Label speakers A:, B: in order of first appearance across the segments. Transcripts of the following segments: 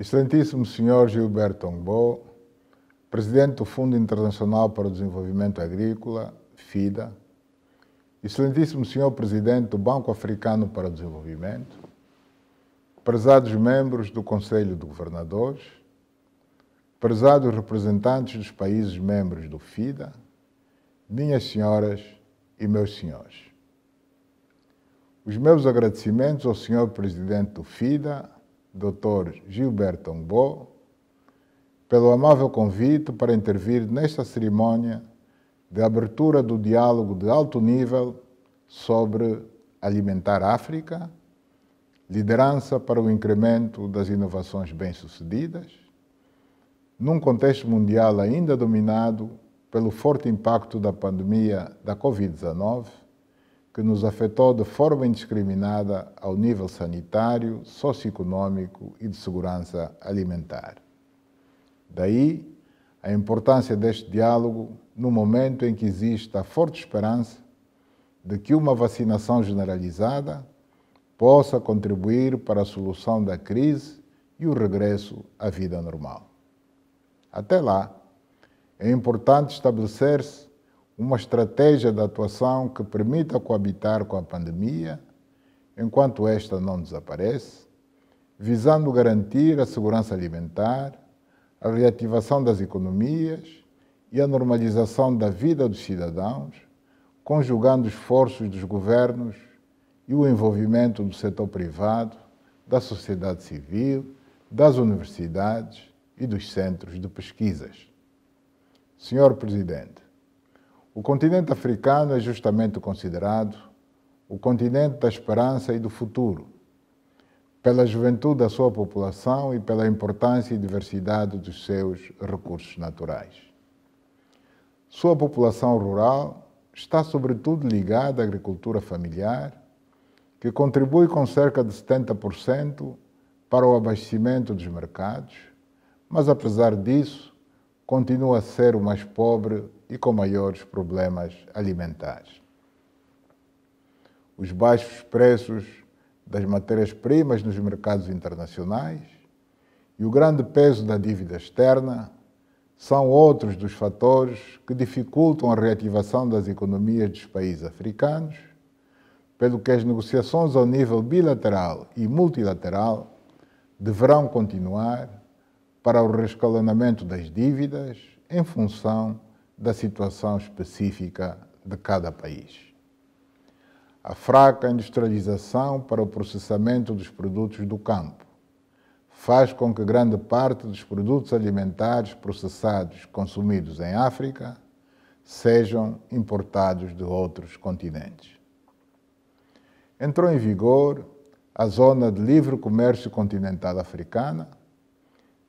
A: Excelentíssimo Sr. Gilberto Ongbo, Presidente do Fundo Internacional para o Desenvolvimento Agrícola, FIDA, Excelentíssimo Sr. Presidente do Banco Africano para o Desenvolvimento, prezados membros do Conselho de Governadores, prezados representantes dos países membros do FIDA, minhas senhoras e meus senhores. Os meus agradecimentos ao Sr. Presidente do FIDA, Dr. Gilberto Mbó, pelo amável convite para intervir nesta cerimónia de abertura do diálogo de alto nível sobre alimentar África, liderança para o incremento das inovações bem-sucedidas, num contexto mundial ainda dominado pelo forte impacto da pandemia da Covid-19 que nos afetou de forma indiscriminada ao nível sanitário, socioeconômico e de segurança alimentar. Daí a importância deste diálogo no momento em que existe a forte esperança de que uma vacinação generalizada possa contribuir para a solução da crise e o regresso à vida normal. Até lá, é importante estabelecer-se uma estratégia de atuação que permita coabitar com a pandemia, enquanto esta não desaparece, visando garantir a segurança alimentar, a reativação das economias e a normalização da vida dos cidadãos, conjugando esforços dos governos e o envolvimento do setor privado, da sociedade civil, das universidades e dos centros de pesquisas. Senhor Presidente, o continente africano é justamente considerado o continente da esperança e do futuro, pela juventude da sua população e pela importância e diversidade dos seus recursos naturais. Sua população rural está sobretudo ligada à agricultura familiar, que contribui com cerca de 70% para o abastecimento dos mercados, mas apesar disso, continua a ser o mais pobre e com maiores problemas alimentares. Os baixos preços das matérias-primas nos mercados internacionais e o grande peso da dívida externa são outros dos fatores que dificultam a reativação das economias dos países africanos, pelo que as negociações ao nível bilateral e multilateral deverão continuar para o rescalonamento das dívidas em função da situação específica de cada país. A fraca industrialização para o processamento dos produtos do campo faz com que grande parte dos produtos alimentares processados consumidos em África sejam importados de outros continentes. Entrou em vigor a Zona de Livre Comércio Continental Africana,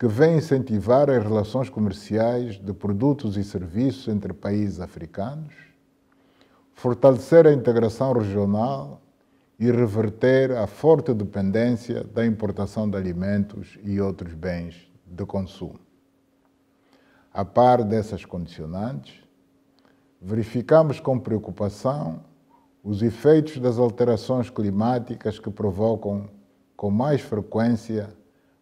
A: que vem incentivar as relações comerciais de produtos e serviços entre países africanos, fortalecer a integração regional e reverter a forte dependência da importação de alimentos e outros bens de consumo. A par dessas condicionantes, verificamos com preocupação os efeitos das alterações climáticas que provocam com mais frequência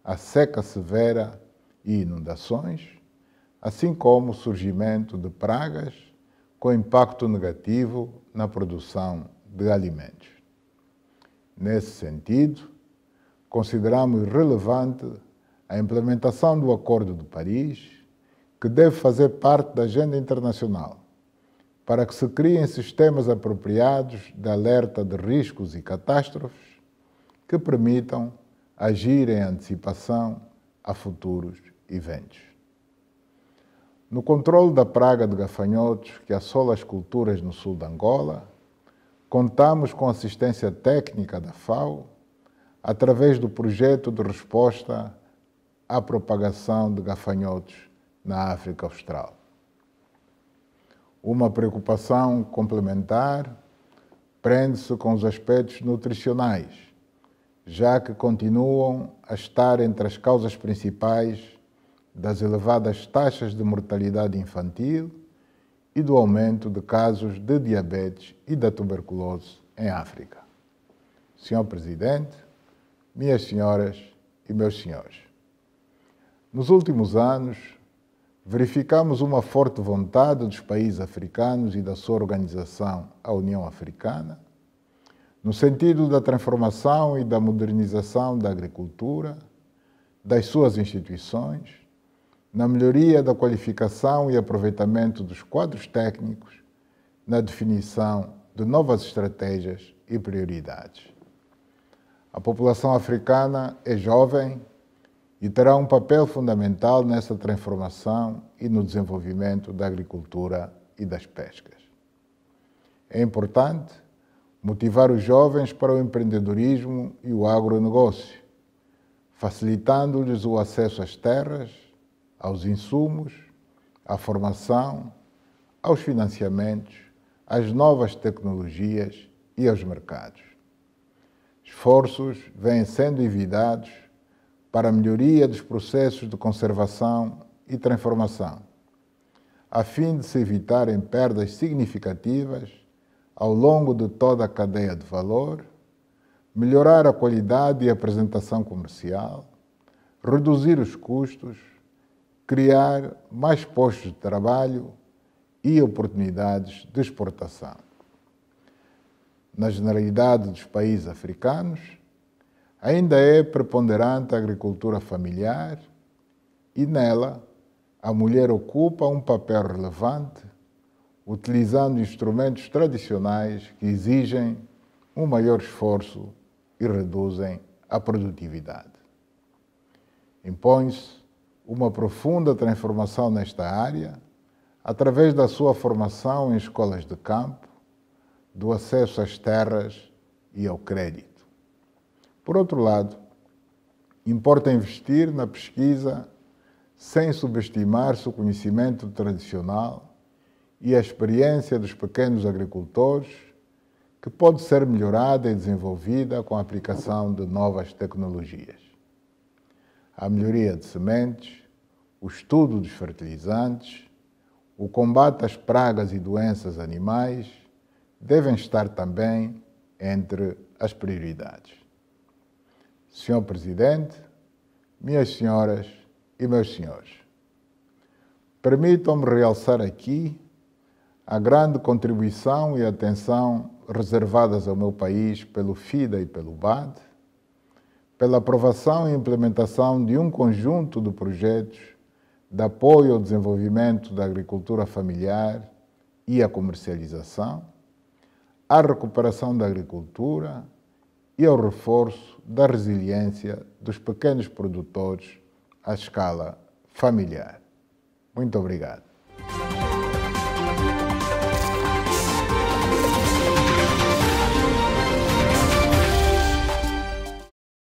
A: a seca severa e inundações, assim como o surgimento de pragas com impacto negativo na produção de alimentos. Nesse sentido, consideramos relevante a implementação do Acordo de Paris, que deve fazer parte da agenda internacional, para que se criem sistemas apropriados de alerta de riscos e catástrofes que permitam agir em antecipação a futuros eventos. No controle da praga de gafanhotos que assola as culturas no sul de Angola, contamos com assistência técnica da FAO através do projeto de resposta à propagação de gafanhotos na África Austral. Uma preocupação complementar prende-se com os aspectos nutricionais já que continuam a estar entre as causas principais das elevadas taxas de mortalidade infantil e do aumento de casos de diabetes e da tuberculose em África. Senhor Presidente, minhas senhoras e meus senhores, nos últimos anos verificamos uma forte vontade dos países africanos e da sua organização, a União Africana, no sentido da transformação e da modernização da agricultura, das suas instituições, na melhoria da qualificação e aproveitamento dos quadros técnicos, na definição de novas estratégias e prioridades. A população africana é jovem e terá um papel fundamental nessa transformação e no desenvolvimento da agricultura e das pescas. É importante motivar os jovens para o empreendedorismo e o agronegócio, facilitando-lhes o acesso às terras, aos insumos, à formação, aos financiamentos, às novas tecnologias e aos mercados. Esforços vêm sendo evitados para a melhoria dos processos de conservação e transformação, a fim de se evitarem perdas significativas ao longo de toda a cadeia de valor, melhorar a qualidade e apresentação comercial, reduzir os custos, criar mais postos de trabalho e oportunidades de exportação. Na generalidade dos países africanos, ainda é preponderante a agricultura familiar e nela a mulher ocupa um papel relevante utilizando instrumentos tradicionais que exigem um maior esforço e reduzem a produtividade. Impõe-se uma profunda transformação nesta área através da sua formação em escolas de campo, do acesso às terras e ao crédito. Por outro lado, importa investir na pesquisa sem subestimar-se o conhecimento tradicional e a experiência dos pequenos agricultores, que pode ser melhorada e desenvolvida com a aplicação de novas tecnologias. A melhoria de sementes, o estudo dos fertilizantes, o combate às pragas e doenças animais devem estar também entre as prioridades. Senhor Presidente, minhas senhoras e meus senhores, permitam-me realçar aqui a grande contribuição e atenção reservadas ao meu país pelo FIDA e pelo BAD, pela aprovação e implementação de um conjunto de projetos de apoio ao desenvolvimento da agricultura familiar e à comercialização, à recuperação da agricultura e ao reforço da resiliência dos pequenos produtores à escala familiar. Muito obrigado.